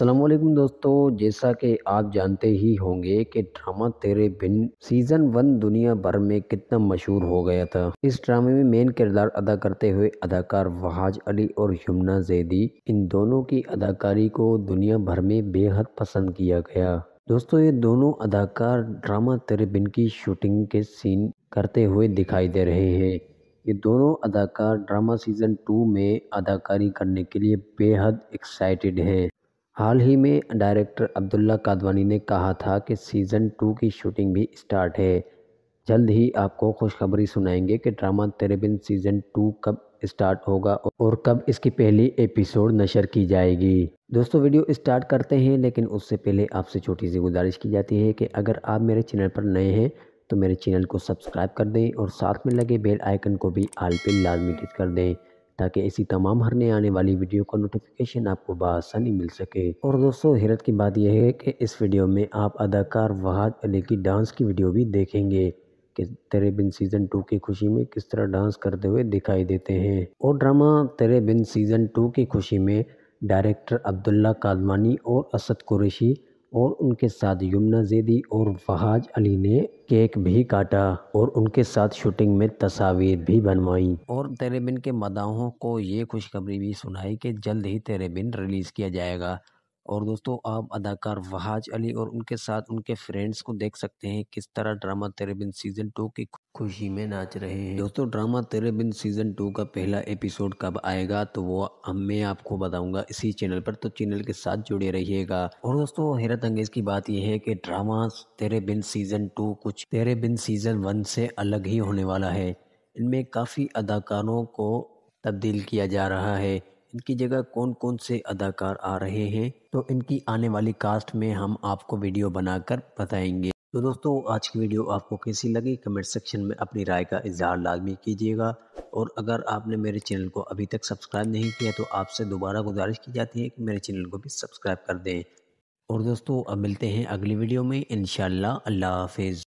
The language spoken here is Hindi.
असलकम दोस्तों जैसा कि आप जानते ही होंगे कि drama Tere Bin season one दुनिया भर में कितना मशहूर हो गया था इस ड्रामे में मेन किरदार अदा करते हुए अदाकार वहाज अली और यमुना जैदी इन दोनों की अदाकारी को दुनिया भर में बेहद पसंद किया गया दोस्तों ये दोनों अदाकार ड्रामा तेरे बिन की शूटिंग के सीन करते हुए दिखाई दे रहे हैं ये दोनों अदाकार ड्रामा सीज़न टू में अदाकारी करने के लिए बेहद एक्साइटेड हैं हाल ही में डायरेक्टर अब्दुल्ला कादवानी ने कहा था कि सीज़न टू की शूटिंग भी स्टार्ट है जल्द ही आपको खुशखबरी सुनाएंगे कि drama Tere Bin season two कब स्टार्ट होगा और कब इसकी पहली एपिसोड नशर की जाएगी दोस्तों वीडियो स्टार्ट करते हैं लेकिन उससे पहले आपसे छोटी सी गुजारिश की जाती है कि अगर आप मेरे चैनल पर नए हैं तो मेरे चैनल को सब्सक्राइब कर दें और साथ में लगे बेल आइकन को भी आल पे लाजमी टिक कर दें ताकि ऐसी तमाम हरने आने वाली वीडियो का नोटिफिकेशन आपको बसानी मिल सके और दोस्तों हैरत की बात यह है कि इस वीडियो में आप अदाकार वहाद अली की डांस की वीडियो भी देखेंगे कि तेरे बिन सीज़न टू की खुशी में किस तरह डांस करते हुए दिखाई देते हैं और drama Tere Bin season two की खुशी में डायरेक्टर अब्दुल्ला कादमानी और असद कुरेशी और उनके साथ यमुना जैदी और फहाज अली ने केक भी काटा और उनके साथ शूटिंग में तस्वीर भी बनवाई और तेरे बिन के मदाहों को ये खुशखबरी भी सुनाई कि जल्द ही तेरे बिन रिलीज़ किया जाएगा और दोस्तों आप अदाकार वहाज अली और उनके साथ उनके फ्रेंड्स को देख सकते हैं किस तरह ड्रामा तेरे बिन सीजन टू की खुशी में नाच रहे हैं दोस्तों ड्रामा तेरे बिन सीजन टू का पहला एपिसोड कब आएगा तो वो अब मैं आपको बताऊंगा इसी चैनल पर तो चैनल के साथ जुड़े रहिएगा और दोस्तों हैरत अंगेज की बात यह है कि ड्रामा तेरे बिन सीजन टू कुछ तेरे बिन सीजन वन से अलग ही होने वाला है इनमें काफ़ी अदाकारों को तब्दील किया जा रहा है इनकी जगह कौन कौन से अदाकार आ रहे हैं तो इनकी आने वाली कास्ट में हम आपको वीडियो बनाकर बताएंगे तो दोस्तों आज की वीडियो आपको कैसी लगी कमेंट सेक्शन में अपनी राय का इजहार लाजमी कीजिएगा और अगर आपने मेरे चैनल को अभी तक सब्सक्राइब नहीं किया तो आपसे दोबारा गुजारिश की जाती है कि मेरे चैनल को भी सब्सक्राइब कर दें और दोस्तों अब मिलते हैं अगली वीडियो में इन अल्लाह हाफिज़